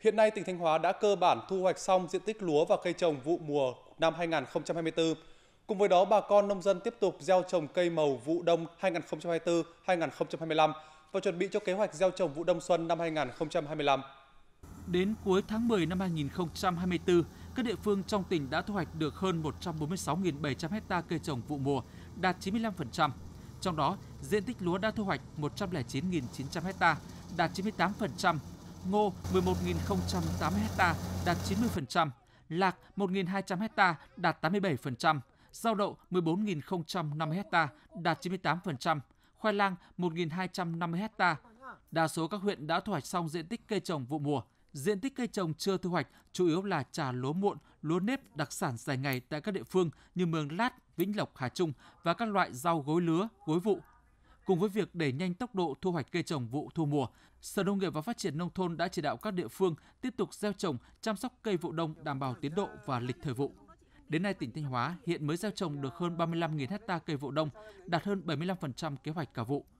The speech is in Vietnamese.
Hiện nay tỉnh Thanh Hóa đã cơ bản thu hoạch xong diện tích lúa và cây trồng vụ mùa năm 2024. Cùng với đó, bà con nông dân tiếp tục gieo trồng cây màu vụ đông 2024-2025 và chuẩn bị cho kế hoạch gieo trồng vụ đông xuân năm 2025. Đến cuối tháng 10 năm 2024, các địa phương trong tỉnh đã thu hoạch được hơn 146.700 ha cây trồng vụ mùa, đạt 95%. Trong đó, diện tích lúa đã thu hoạch 109.900 ha, đạt 98%, ngô 11.008 ha đạt 90%, lạc 1.200 ha đạt 87%, rau đậu 14.050 ha đạt 98%, khoai lang 1.250 ha. Đa số các huyện đã thu hoạch xong diện tích cây trồng vụ mùa. Diện tích cây trồng chưa thu hoạch chủ yếu là trà lúa muộn, lúa nếp đặc sản dài ngày tại các địa phương như Mường Lát, Vĩnh Lộc, Hà Trung và các loại rau gối lứa, gối vụ, Cùng với việc đẩy nhanh tốc độ thu hoạch cây trồng vụ thu mùa, Sở Nông nghiệp và Phát triển Nông thôn đã chỉ đạo các địa phương tiếp tục gieo trồng, chăm sóc cây vụ đông đảm bảo tiến độ và lịch thời vụ. Đến nay, tỉnh Thanh Hóa hiện mới gieo trồng được hơn 35.000 ha cây vụ đông, đạt hơn 75% kế hoạch cả vụ.